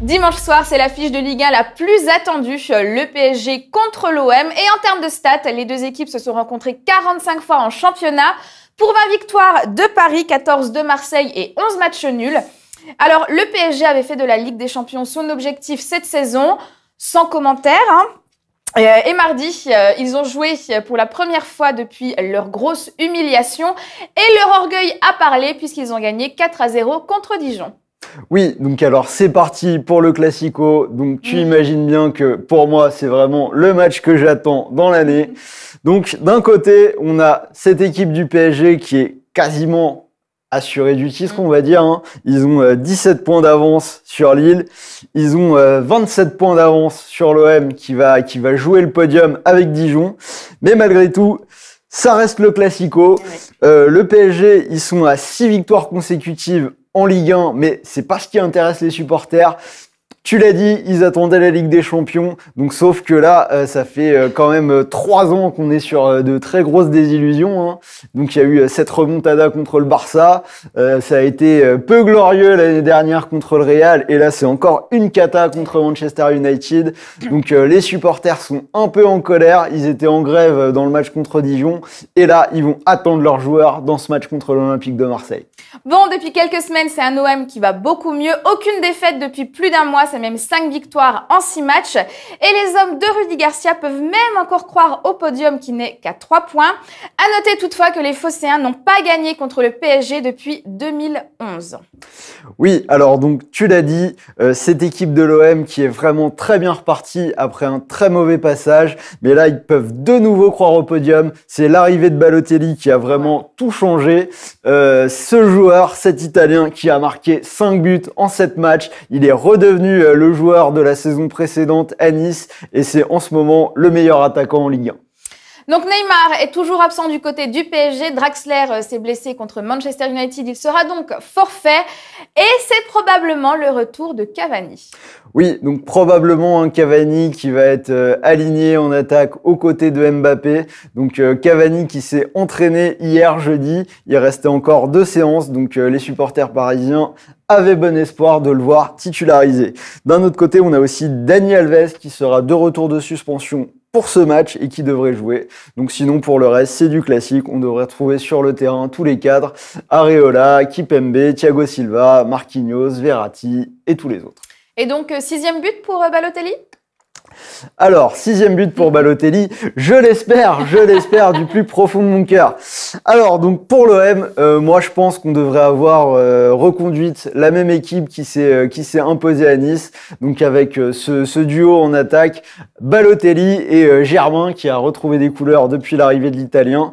Dimanche soir, c'est l'affiche de Ligue 1 la plus attendue, euh, le PSG contre l'OM. Et en termes de stats, les deux équipes se sont rencontrées 45 fois en championnat pour 20 victoires de Paris, 14 de Marseille et 11 matchs nuls. Alors, le PSG avait fait de la Ligue des Champions son objectif cette saison, sans commentaire. Hein. Euh, et mardi, euh, ils ont joué pour la première fois depuis leur grosse humiliation et leur orgueil a parlé puisqu'ils ont gagné 4 à 0 contre Dijon. Oui, donc alors c'est parti pour le Classico. Donc tu mhm. imagines bien que pour moi c'est vraiment le match que j'attends dans l'année. Donc d'un côté on a cette équipe du PSG qui est quasiment assurée du titre, mhm. on va dire. Hein. Ils ont 17 euh, points d'avance sur Lille. Ils ont 27 euh, points d'avance sur l'OM qui va, qui va jouer le podium avec Dijon. Mais malgré tout, ça reste le classico. Euh, le PSG, ils sont à 6 victoires consécutives en Ligue 1, mais c'est pas ce qui intéresse les supporters. Tu l'as dit, ils attendaient la Ligue des Champions. Donc, sauf que là, euh, ça fait euh, quand même euh, trois ans qu'on est sur de très grosses désillusions. Hein. Donc, il y a eu cette remontada contre le Barça. ça a été peu glorieux l'année dernière contre le Real. Et là, c'est encore une cata contre Manchester United. Donc, les supporters sont un peu en colère. Ils étaient en grève dans le match contre Dijon. Et là, ils vont attendre leurs joueurs dans ce match contre l'Olympique de Marseille. Bon, depuis quelques semaines, c'est un OM qui va beaucoup mieux. Aucune défaite depuis plus d'un mois même 5 victoires en 6 matchs. Et les hommes de Rudy Garcia peuvent même encore croire au podium qui n'est qu'à 3 points. À noter toutefois que les Phocéens n'ont pas gagné contre le PSG depuis 2011. Oui, alors donc tu l'as dit, euh, cette équipe de l'OM qui est vraiment très bien repartie après un très mauvais passage, mais là ils peuvent de nouveau croire au podium. C'est l'arrivée de Balotelli qui a vraiment tout changé. Euh, ce joueur, cet Italien qui a marqué 5 buts en 7 matchs, il est redevenu euh, le joueur de la saison précédente à Nice et c'est en ce moment le meilleur attaquant en Ligue 1. Donc Neymar est toujours absent du côté du PSG. Draxler euh, s'est blessé contre Manchester United. Il sera donc forfait. Et c'est probablement le retour de Cavani. Oui, donc probablement un Cavani qui va être euh, aligné en attaque aux côtés de Mbappé. Donc euh, Cavani qui s'est entraîné hier jeudi. Il restait encore deux séances. Donc les supporters parisiens avaient bon espoir de le voir titularisé. D'un autre côté, on a aussi Dani Alves qui sera de retour de suspension ce match et qui devrait jouer. Donc sinon, pour le reste, c'est du classique. On devrait trouver sur le terrain tous les cadres. Areola, Kipembe, Thiago Silva, Marquinhos, Verratti et tous les autres. Et donc, euh, sixième but pour euh, Balotelli alors, sixième but pour Balotelli, je l'espère, je l'espère du plus profond de mon cœur. Alors, donc pour l'OM, euh, moi je pense qu'on devrait avoir euh, reconduite la même équipe euh, qui s'est imposée à Nice, donc avec ce, ce, duo en attaque, Balotelli et Germain qui a retrouvé des couleurs depuis l'arrivée de l'Italien.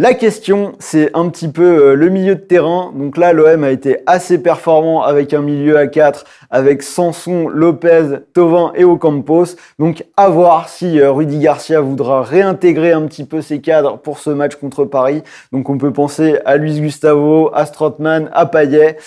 La question, c'est un petit peu euh, le milieu de terrain. Donc là, l'OM a été assez performant avec un milieu à 4, avec Samson, Lopez, Tovin et Ocampos. Donc à voir si euh, Rudy Garcia voudra réintégrer un petit peu ses cadres pour ce match contre Paris. Donc on peut penser à Luis Gustavo, à Strootman, à Payet.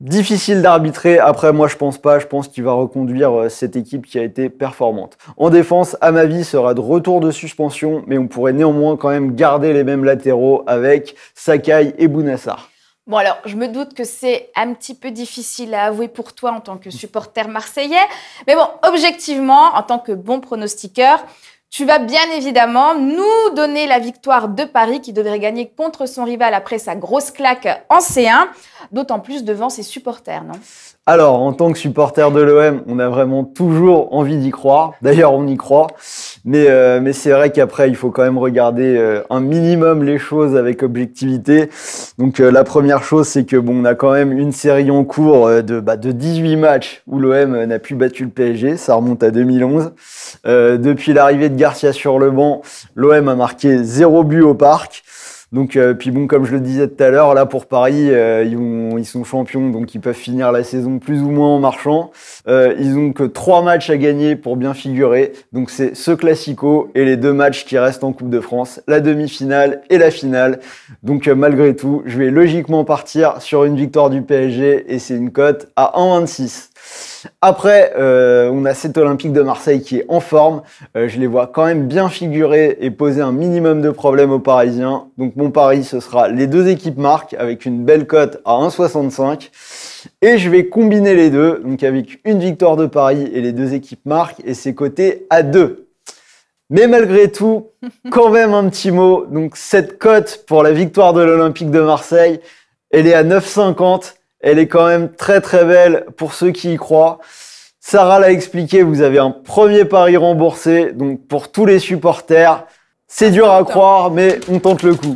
Difficile d'arbitrer, après moi je pense pas, je pense qu'il va reconduire euh, cette équipe qui a été performante. En défense, à ma vie sera de retour de suspension, mais on pourrait néanmoins quand même garder les mêmes latéraux avec Sakai et Bounassar. Bon alors, je me doute que c'est un petit peu difficile à avouer pour toi en tant que supporter marseillais, mais bon, objectivement, en tant que bon pronostiqueur, tu vas bien évidemment nous donner la victoire de Paris qui devrait gagner contre son rival après sa grosse claque en C1, d'autant plus devant ses supporters, non Alors, en tant que supporter de l'OM, on a vraiment toujours envie d'y croire. D'ailleurs, on y croit. Euh, mais, c'est vrai qu'après, il faut quand même regarder euh, un minimum les choses avec objectivité. Donc euh, la première chose, c'est que bon, on a quand même une série en cours de, bah, de 18 matchs où l'OM n'a plus battu le PSG. Ça remonte à 2011. depuis l'arrivée de Garcia sur le banc, l'OM a marqué 0 but au parc. Donc, euh, puis bon, comme je le disais tout à l'heure, là pour Paris, euh, ils, sont champions, donc ils peuvent finir la saison plus ou moins en marchant. Euh, ils ont que trois matchs à gagner pour bien figurer. Donc c'est ce classico et les deux matchs qui restent en Coupe de France, la demi-finale et la finale. Donc malgré tout, je vais logiquement partir sur une victoire du PSG et c'est une cote à 1,26. Après, on a cet Olympique de Marseille qui est en forme. je les vois quand même bien figurer et poser un minimum de problèmes aux Parisiens. Donc mon pari, ce sera les deux équipes marquent avec une belle cote à 1,65. Et je vais combiner les deux, donc avec une victoire de Paris et les deux équipes marques, et c'est coté à 2. Mais malgré tout, quand même un petit mot. Donc cette cote pour la victoire de l'Olympique de Marseille, elle est à 9,50. Elle est quand même très très belle pour ceux qui y croient. Sarah l'a expliqué, vous avez un premier pari remboursé, donc pour tous les supporters. C'est dur à croire, mais on tente le coup.